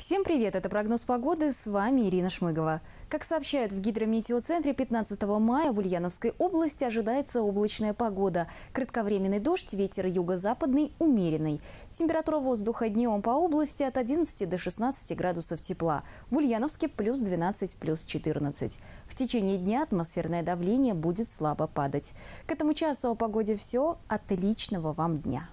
Всем привет! Это прогноз погоды. С вами Ирина Шмыгова. Как сообщают в гидрометеоцентре, 15 мая в Ульяновской области ожидается облачная погода. Кратковременный дождь, ветер юго-западный умеренный. Температура воздуха днем по области от 11 до 16 градусов тепла. В Ульяновске плюс 12, плюс 14. В течение дня атмосферное давление будет слабо падать. К этому часу о погоде все. Отличного вам дня!